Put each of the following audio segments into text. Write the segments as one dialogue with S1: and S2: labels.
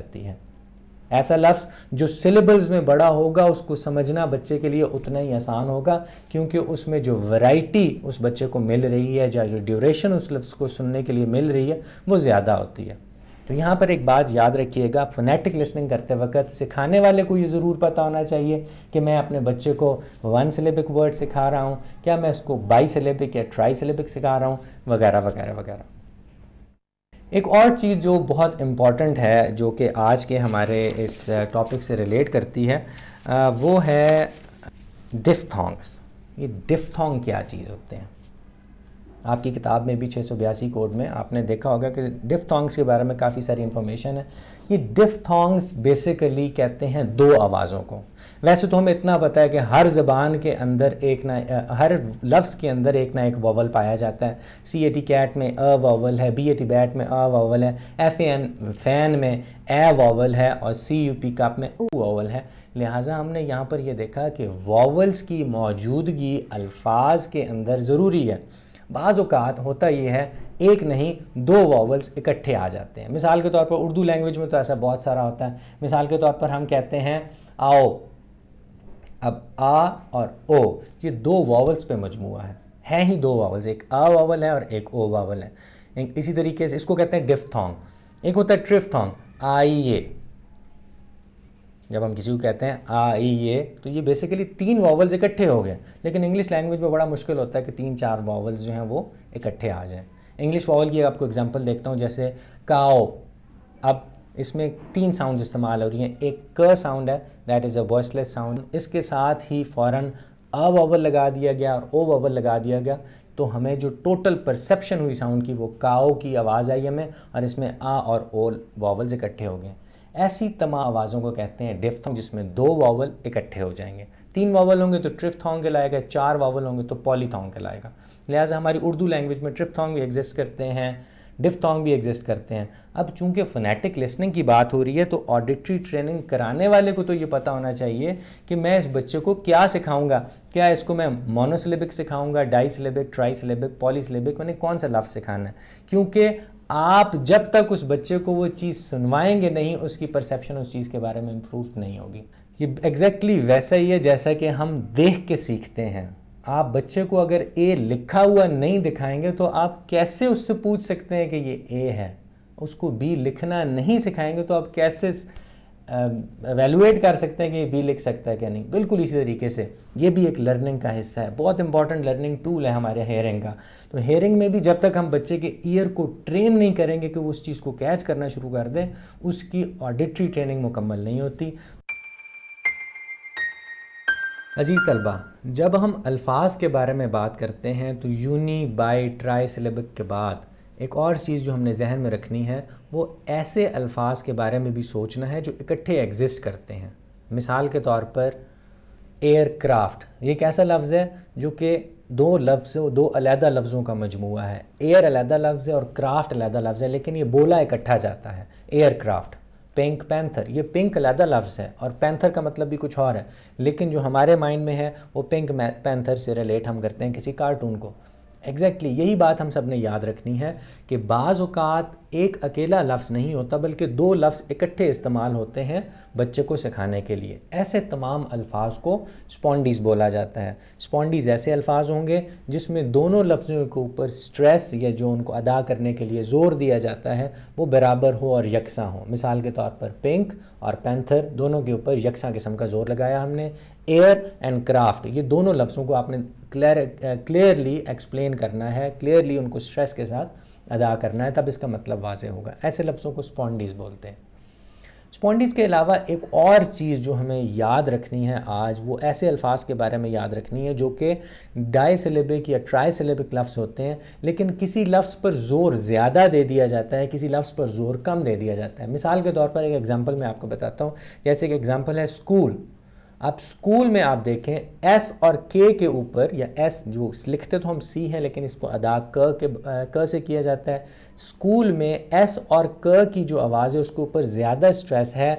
S1: सकती है ऐसा लफ्ज़ जो सिलेबल्स में बड़ा होगा उसको समझना बच्चे के लिए उतना ही आसान होगा क्योंकि उसमें जो वैरायटी उस बच्चे को मिल रही है या जो ड्यूरेशन उस लफ्ज़ को सुनने के लिए मिल रही है वो ज़्यादा होती है तो यहाँ पर एक बात याद रखिएगा फोनेटिक लिसनिंग करते वक्त सिखाने वाले को ये ज़रूर पता होना चाहिए कि मैं अपने बच्चे को वन सिलेबिक वर्ड सिखा रहा हूँ क्या मैं उसको बाई सिलेबिक या ट्राई सिलेबिक सिखा रहा हूँ वगैरह वगैरह वगैरह एक और चीज़ जो बहुत इम्पॉर्टेंट है जो कि आज के हमारे इस टॉपिक से रिलेट करती है वो है डिफ्थोंग्स ये डिफ्थोंग क्या चीज़ होते हैं आपकी किताब में भी छः कोड में आपने देखा होगा कि डिफ्थोंग्स के बारे में काफ़ी सारी इन्फॉर्मेशन है ये डिफ्थोंग्स बेसिकली कहते हैं दो आवाज़ों को वैसे तो हमें इतना पता है कि हर ज़बान के अंदर एक ना हर लफ्ज़ के अंदर एक ना एक वॉवल पाया जाता है सी ए टी कैट में अ वॉवल है बी ए टी बैट में अ वॉवल है एफ ए एन फैन में ए वॉवल है और सी यू पी कप में ओ वॉवल है लिहाजा हमने यहाँ पर यह देखा कि वॉवल्स की मौजूदगी अल्फाज के अंदर ज़रूरी है बाज़ात होता ये है एक नहीं दो वॉवल्स इकट्ठे आ जाते हैं मिसाल के तौर पर उर्दू लैंग्वेज में तो ऐसा बहुत सारा होता है मिसाल के तौर पर हम कहते हैं आओ अब आ और ओ ये दो वॉवल्स पे मजमू है है ही दो वावल्स एक आ वावल है और एक ओ वावल है इसी तरीके से इसको कहते हैं डिफ्थोंग एक होता है ट्रिफ्थोंग आइए जब हम किसी को कहते हैं आ ई ये तो ये बेसिकली तीन वॉवल्स इकट्ठे हो गए लेकिन इंग्लिश लैंग्वेज में बड़ा मुश्किल होता है कि तीन चार वॉवल्स जो हैं वो इकट्ठे आ जाएँ इंग्लिश वॉवल की आपको एग्जाम्पल देखता हूँ जैसे काओ अब इसमें तीन साउंड इस्तेमाल हो रही हैं एक क साउंड है that is a voiceless sound इसके साथ ही फ़ौर अ वॉवल लगा दिया गया और ओ वॉवल लगा दिया गया तो हमें जो टोटल परसेप्शन हुई साउंड की वो काओ की आवाज़ आई हमें और इसमें आ और ओ वॉवल्स इकट्ठे हो गए ऐसी तमाम आवाज़ों को कहते हैं डिफ्थोंग जिसमें दो वावल इकट्ठे हो जाएंगे तीन वावल होंगे तो ट्रिफ्थोंग लाएगा चार वावल होंगे तो पॉलीथोंग लाएगा लिहाजा हमारी उर्दू लैंग्वेज में ट्रिपथोंग भी एग्जिस्ट करते हैं डिफथोंग भी एग्जिस्ट करते हैं अब चूंकि फोनेटिक लिसनिंग की बात हो रही है तो ऑडिटरी ट्रेनिंग कराने वाले को तो ये पता होना चाहिए कि मैं इस बच्चे को क्या सिखाऊंगा क्या इसको मैं मोनोसिलेबिक सिखाऊंगा डाईसिलेबिक ट्राईसिलेबिक पॉलीसिलेबिक मैंने कौन सा लफ्ज़ सिखाना है क्योंकि आप जब तक उस बच्चे को वो चीज़ सुनवाएंगे नहीं उसकी परसेप्शन उस चीज़ के बारे में इम्प्रूव नहीं होगी ये एग्जैक्टली वैसा ही है जैसा कि हम देख के सीखते हैं आप बच्चे को अगर ए लिखा हुआ नहीं दिखाएंगे तो आप कैसे उससे पूछ सकते हैं कि ये ए है उसको बी लिखना नहीं सिखाएंगे तो आप कैसे एवेलुएट कर सकते हैं कि भी बी लिख सकता है क्या नहीं बिल्कुल इसी तरीके से ये भी एक लर्निंग का हिस्सा है बहुत इंपॉर्टेंट लर्निंग टूल है हमारे हेयरिंग का तो हेयरिंग में भी जब तक हम बच्चे के ईयर को ट्रेन नहीं करेंगे कि वो उस चीज़ को कैच करना शुरू कर दें उसकी ऑडिटरी ट्रेनिंग मुकम्मल नहीं होती अजीज़ तलबा जब हम अल्फाज के बारे में बात करते हैं तो यूनी बाई ट्राई सिलेबक के बाद एक और चीज़ जो हमने जहन में रखनी है वो ऐसे अल्फाज के बारे में भी सोचना है जो इकट्ठे एग्जिस्ट करते हैं मिसाल के तौर पर एयरक्राफ्ट ये एक ऐसा लफ्ज़ है जो कि दो लफ्ज़ दो अलहदा लफ्ज़ों का मजमू है एयर अलहदा लफ्ज़ है और क्राफ्ट अलहदा लफ्ज़ है लेकिन ये बोला इकट्ठा जाता है एयरक्राफ्ट पिंक पैंथर ये पिंक अलहदा लफ्ज़ है और पैंथर का मतलब भी कुछ और है लेकिन जो हमारे माइंड में है वो पिंक पैंथर से रिलेट हम करते हैं किसी कार्टून को एग्जैक्टली exactly, यही बात हम सब ने याद रखनी है कि बाज़ात एक अकेला लफ्ज़ नहीं होता बल्कि दो लफ्ज़ इकट्ठे इस्तेमाल होते हैं बच्चे को सिखाने के लिए ऐसे तमाम अल्फाज को स्पॉन्डीज़ बोला जाता है स्पॉन्डीज़ ऐसे अल्फाज होंगे जिसमें दोनों लफ्ज़ों के ऊपर स्ट्रेस या जो उनको अदा करने के लिए ज़ोर दिया जाता है वो बराबर हो और यकसा हो मिसाल के तौर पर पिंक और पैंथर दोनों के ऊपर यकसा किस्म का ज़ोर लगाया हमने एयर एंड क्राफ्ट ये दोनों लफ्ज़ों को आपने क्लियर क्लियरली एक्सप्लेन करना है क्लियरली उनको स्ट्रेस के साथ अदा करना है तब इसका मतलब वाज होगा ऐसे लफ्ज़ों को स्पॉन्डीज़ बोलते हैं स्पॉन्डीज़ के अलावा एक और चीज़ जो हमें याद रखनी है आज वो ऐसे अल्फाज के बारे में याद रखनी है जो कि डाई सिलेबिक या ट्राई सिलेबिक लफ्ज़ होते हैं लेकिन किसी लफ्ज़ पर ज़ोर ज़्यादा दे दिया जाता है किसी लफ्ज़ पर ज़ोर कम दे दिया जाता है मिसाल के तौर पर एक एग्ज़ाम्पल मैं आपको बताता हूँ जैसे एक एग्ज़ाम्पल है स्कूल आप स्कूल में आप देखें एस और के के ऊपर या एस जो लिखते तो हम सी हैं लेकिन इसको अदा क के क से किया जाता है स्कूल में एस और क की जो आवाज़ है उसके ऊपर ज़्यादा स्ट्रेस है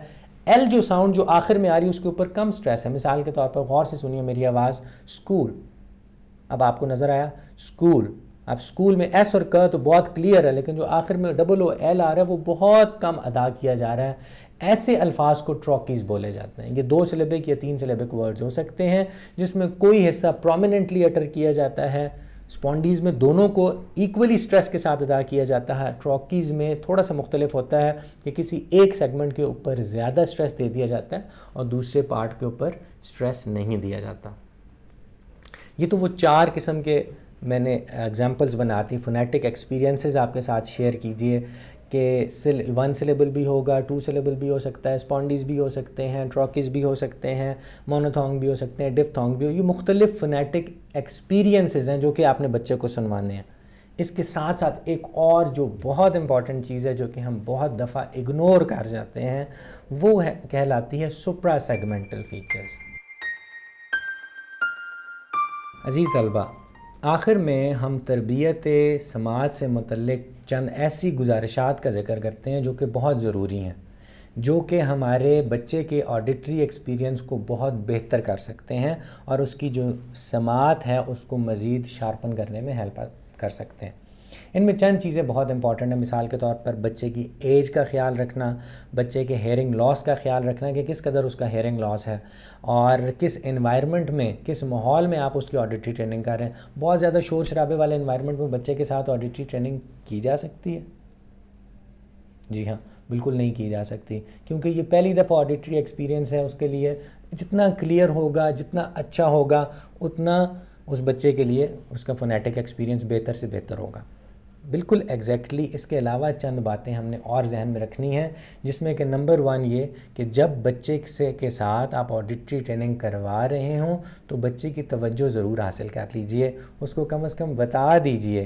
S1: एल जो साउंड जो आखिर में आ रही है उसके ऊपर कम स्ट्रेस है मिसाल के तौर पर गौर से सुनिए मेरी आवाज़ स्कूल अब आपको नज़र आया स्कूल अब स्कूल में एस और क तो बहुत क्लियर है लेकिन जो आखिर में डबल ओ एल आ रहा है वो बहुत कम अदा किया जा रहा है ऐसे अल्फाज को ट्रॉकीज़ बोले जाते हैं ये दो सिलेबिक या तीन सिलेबिक वर्ड्स हो सकते हैं जिसमें कोई हिस्सा प्रोमिनेंटली अटर किया जाता है स्पॉन्डीज़ में दोनों को इक्वली स्ट्रेस के साथ अदा किया जाता है ट्रॉकीज़ में थोड़ा सा मुख्तलिफ होता है कि किसी एक सेगमेंट के ऊपर ज़्यादा स्ट्रेस दे दिया जाता है और दूसरे पार्ट के ऊपर स्ट्रेस नहीं दिया जाता ये तो वो चार किस्म के मैंने एग्जाम्पल्स बना फोनेटिक एक्सपीरियंसेस आपके साथ शेयर कीजिए कि वन सिलेबल भी होगा टू सिलेबल भी हो सकता है स्पॉन्डिस भी हो सकते हैं ट्रॉकिस भी हो सकते हैं मोनोथोंग भी हो सकते हैं डिफ्थोंग भी हो ये मुख्तलिफ फनेटिक एक्सपीरियंसेस हैं जो कि आपने बच्चे को सुनवाने हैं इसके साथ साथ एक और जो बहुत इंपॉर्टेंट चीज़ है जो कि हम बहुत दफ़ा इग्नोर कर जाते हैं वो है कहलाती है सुप्रा सेगमेंटल फीचर्स अजीज़ तलबा आखिर में हम तरबियत समाज से मतलब चंद ऐसी गुजारिशात का ज़िक्र करते हैं जो कि बहुत ज़रूरी हैं जो कि हमारे बच्चे के ऑडिटरी एक्सपीरियंस को बहुत बेहतर कर सकते हैं और उसकी जो समात है उसको मज़ीद शार्पन करने में हेल्प कर सकते हैं इनमें चंद चीज़ें बहुत इंपॉर्टेंट हैं मिसाल के तौर पर बच्चे की एज का ख्याल रखना बच्चे के हेयरिंग लॉस का ख्याल रखना कि किस कदर उसका हेयरिंग लॉस है और किस इन्वायरमेंट में किस माहौल में आप उसकी ऑडिटरी ट्रेनिंग कर रहे हैं बहुत ज़्यादा शोर शराबे वाले इन्वायरमेंट में बच्चे के साथ ऑडिटरी ट्रेनिंग की जा सकती है जी हाँ बिल्कुल नहीं की जा सकती क्योंकि ये पहली दफ़ा ऑडिटरी एक्सपीरियंस है उसके लिए जितना क्लियर होगा जितना अच्छा होगा उतना उस बच्चे के लिए उसका फोनेटिक एक्सपीरियंस बेहतर से बेहतर होगा बिल्कुल एग्जैक्टली exactly इसके अलावा चंद बातें हमने और जहन में रखनी है जिसमें कि नंबर वन ये कि जब बच्चे से के साथ आप ऑडिटरी ट्रेनिंग करवा रहे हों तो बच्चे की तवज्जो ज़रूर हासिल कर लीजिए उसको कम अज़ कम बता दीजिए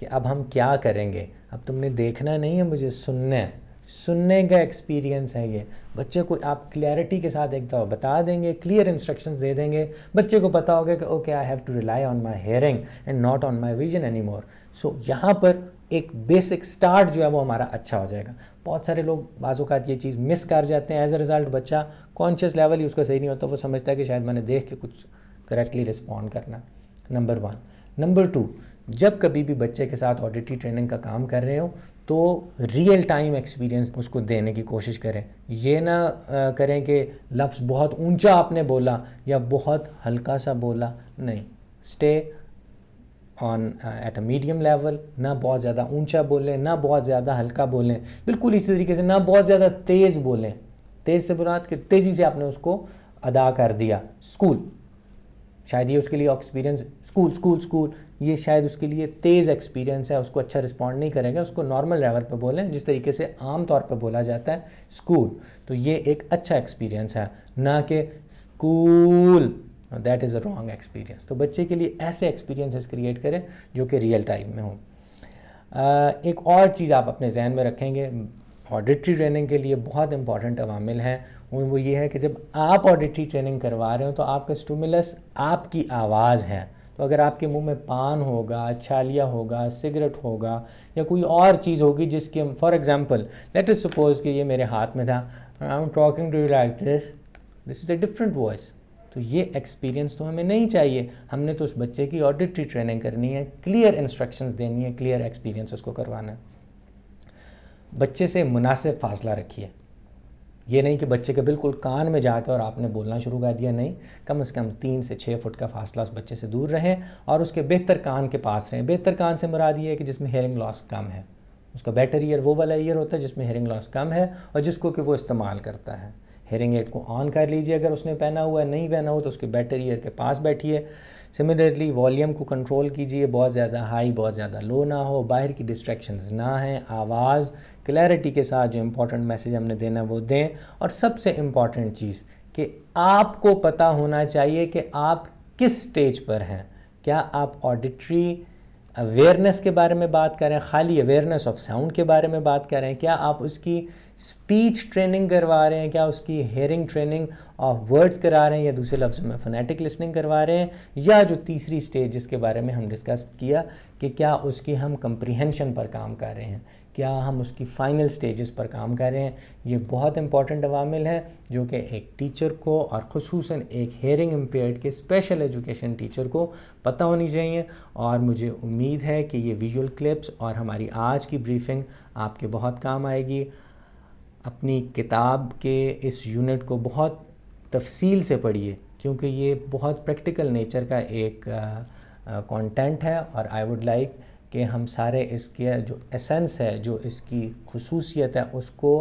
S1: कि अब हम क्या करेंगे अब तुमने देखना नहीं है मुझे सुनना है सुनने का एक्सपीरियंस है ये बच्चे को आप क्लैरिटी के साथ एक दफ़ा बता देंगे क्लियर इंस्ट्रक्शंस दे देंगे बच्चे को पता होगा कि okay I have to rely on my hearing and not on my vision any more so so, यहाँ पर एक बेसिक स्टार्ट जो है वो हमारा अच्छा हो जाएगा बहुत सारे लोग बाज़ात ये चीज़ मिस कर जाते हैं एज अ रिज़ल्ट बच्चा कॉन्शियस लेवल ही उसका सही नहीं होता वो समझता है कि शायद मैंने देख के कुछ करेक्टली रिस्पॉन्ड करना नंबर वन नंबर टू जब कभी भी बच्चे के साथ ऑडिटरी ट्रेनिंग का काम कर रहे हो तो रियल टाइम एक्सपीरियंस उसको देने की कोशिश करें ये ना करें कि लफ्ज़ बहुत ऊंचा आपने बोला या बहुत हल्का सा बोला नहीं stay on at a medium level ना बहुत ज़्यादा ऊंचा बोलें ना बहुत ज़्यादा हल्का बोलें बिल्कुल इसी तरीके से ना बहुत ज़्यादा तेज़ बोलें तेज़ से बुरा कि तेज़ी से आपने उसको अदा कर दिया स्कूल शायद ये उसके लिए एक्सपीरियंस स्कूल स्कूल स्कूल ये शायद उसके लिए तेज़ एक्सपीरियंस है उसको अच्छा रिस्पॉन्ड नहीं करेगा उसको नॉर्मल लेवल पर बोलें जिस तरीके से आम तौर पर बोला जाता है स्कूल तो ये एक अच्छा एक्सपीरियंस है ना कि school that is a wrong experience तो बच्चे के लिए ऐसे एक्सपीरियंसेस क्रिएट करें जो कि रियल टाइम में हों एक और चीज़ आप अपने जहन में रखेंगे ऑडिटरी ट्रेनिंग के लिए बहुत इंपॉर्टेंट अवामिल हैं वो ये है कि जब आप ऑडिटरी ट्रेनिंग करवा रहे हो तो आपका स्टूमिलस आपकी आवाज़ है तो अगर आपके मुंह में पान होगा छालिया होगा सिगरेट होगा या कोई और चीज़ होगी जिसके for example let us suppose कि ये मेरे हाथ में था I am talking to you like this this is a different voice तो ये एक्सपीरियंस तो हमें नहीं चाहिए हमने तो उस बच्चे की ऑडिटरी ट्रेनिंग करनी है क्लियर इंस्ट्रक्शंस देनी है क्लियर एक्सपीरियंस उसको करवाना है बच्चे से मुनासिब फासला रखिए ये नहीं कि बच्चे के बिल्कुल कान में जाकर और आपने बोलना शुरू कर दिया नहीं कम से कम तीन से छः फुट का फासला उस बच्चे से दूर रहें और उसके बेहतर कान के पास रहें बेहतर कान से मुराद ये है कि जिसमें हेयरिंग लॉस कम है उसका बेटर ईयर वो वाला ईयर होता है जिसमें हेयरिंग लॉस कम है और जिसको कि वो इस्तेमाल करता है हेयरिंग एड को ऑन कर लीजिए अगर उसने पहना हुआ है नहीं पहना हो तो उसके बैटरी ईयर के पास बैठिए सिमिलरली वॉल्यूम को कंट्रोल कीजिए बहुत ज़्यादा हाई बहुत ज़्यादा लो ना हो बाहर की डिस्ट्रैक्शंस ना हैं आवाज़ क्लैरिटी के साथ जो इम्पोर्टेंट मैसेज हमने देना है वो दें और सबसे इम्पॉर्टेंट चीज़ कि आपको पता होना चाहिए कि आप किस स्टेज पर हैं क्या आप ऑडिटरी अवेयरनेस के बारे में बात करें खाली अवेयरनेस ऑफ साउंड के बारे में बात करें क्या आप उसकी स्पीच ट्रेनिंग करवा रहे हैं क्या उसकी हेयरिंग ट्रेनिंग ऑफ वर्ड्स करा रहे हैं या दूसरे लफ्ज़ों में फोनेटिक लिसनिंग करवा रहे हैं या जो तीसरी स्टेज जिसके बारे में हम डिस्कस किया कि क्या उसकी हम कंप्रीहेंशन पर काम कर रहे हैं क्या हम उसकी फ़ाइनल स्टेजेस पर काम कर रहे हैं ये बहुत इंपॉर्टेंट अवामिल है जो कि एक टीचर को और खसूस एक हेयरिंग एम्पेयर के स्पेशल एजुकेशन टीचर को पता होनी चाहिए और मुझे उम्मीद है कि ये विजुअल क्लिप्स और हमारी आज की ब्रीफिंग आपके बहुत काम आएगी अपनी किताब के इस यूनिट को बहुत तफसील से पढ़िए क्योंकि ये बहुत प्रैक्टिकल नेचर का एक कंटेंट है और आई वुड लाइक कि हम सारे इसके जो एसेंस है जो इसकी खसूसियत है उसको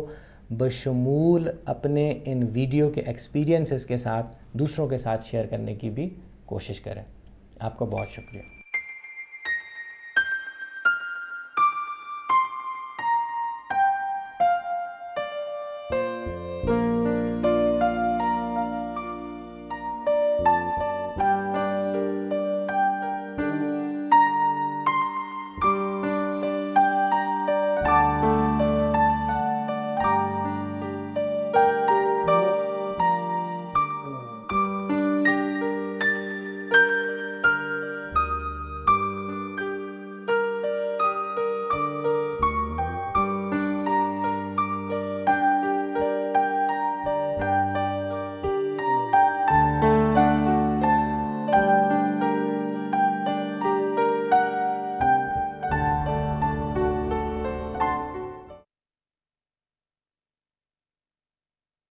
S1: बशमूल अपने इन वीडियो के एक्सपीरियंसेस के साथ दूसरों के साथ शेयर करने की भी कोशिश करें आपका बहुत शुक्रिया